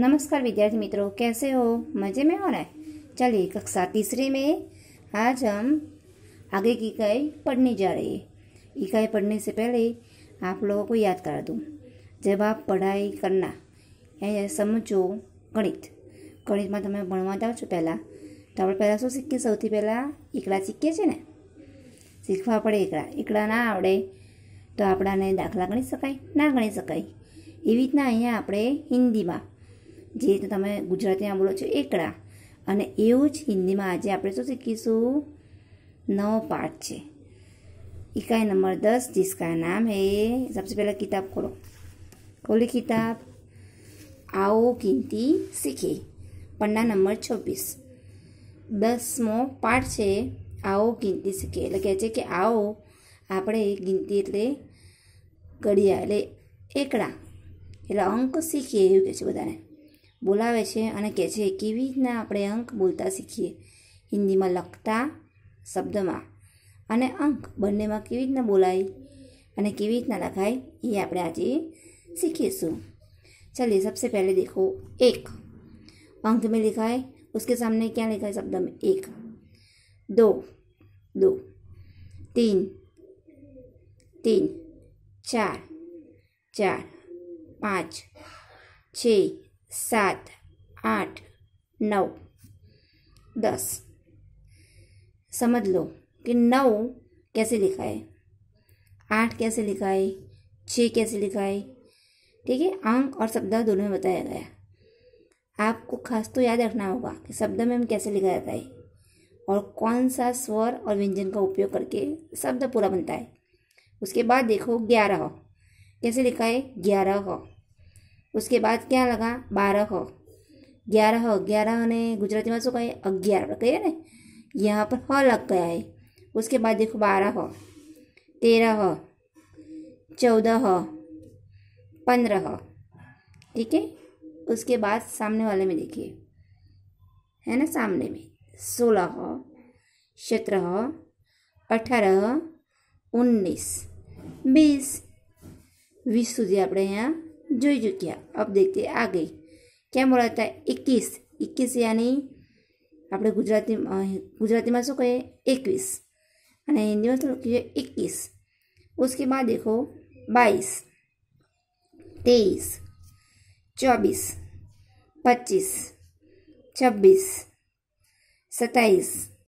नमस्कार विद्यार्थी मित्रों कैसे हो मजे में और है चलिए कक्षा तीसरी में आज हम आगे की इकाई पढ़ने जा रहे हैं इकाई पढ़ने से पहले आप लोगों को याद करा दूं जब आप पढ़ाई करना या समझो गणित गणित में तुम्हें भाव जाओ पहला तो आप पहला शू सीखिए सौ पहला इकड़ा सीखिए ने शीखवा पड़े इकड़ा इकड़ा ना आड़े तो अपना ने दाखला गणी सकें ना गणी सकें यी रीतना अँ आप हिंदी में જે રીતે તમે ગુજરાતીમાં બોલો છો એકડા અને એવું જ હિન્દીમાં આજે આપણે શું શીખીશું નવો પાઠ છે इकाई नंबर दस जिसका नाम है सबसे પહેલાં કિતાબ ખોલો ખોલી કિતાબ આવો गिनती सीखे पन्ना નંબર છવ્વીસ દસમો પાઠ છે આવો ગિનતી શીખે એટલે કહે છે કે આવો આપણે ગિનતી એટલે ગળિયા એટલે એકડા એટલે અંક શીખીએ એવું કહે છે બધાને બોલાવે છે અને કહે છે કેવી રીતના આપણે અંક બોલતા શીખીએ હિન્દીમાં લખતા શબ્દમાં અને અંક બંનેમાં કેવી રીતના બોલાય અને કેવી રીતના લખાય એ આપણે આજે सीखीશું चलिए सबसे पहले देखो एक अंक में लिखा है उसके सामने क्या लिखा है शब्द में एक दो दो तीन तीन चार चार पाँच छ सात आठ नौ दस समझ लो कि नौ कैसे लिखा है आठ कैसे लिखा है छः कैसे लिखा है ठीक है अंक और शब्द दोनों में बताया गया आपको खास तो याद रखना होगा कि शब्द में हम कैसे लिखा जाता है और कौन सा स्वर और व्यंजन का उपयोग करके शब्द पूरा बनता है उसके बाद देखो ग्यारह कैसे लिखा है ग्यारह उसके बाद क्या लगा बारह ग्यारह ग्यारह ने गुजराती में શું कहे अग्यार कहिए ना यहाँ पर ह लग गया है उसके बाद देखो बारह तेरह चौदह पंद्रह ठीक है उसके बाद सामने वाले में देखिए है ना सामने में सोलह सत्रह अठारह उन्नीस बीस बीस सूझिए आप यहाँ जो चुकिया अब आ गई क्या बोलाता है इक्कीस इक्कीस यानी आप गुजराती गुजराती में शू कहे एकवीस हिंदी में शू कहिए इक्कीस उसके बाद देखो बाईस तेईस चौबीस पच्चीस छब्बीस सत्ताईस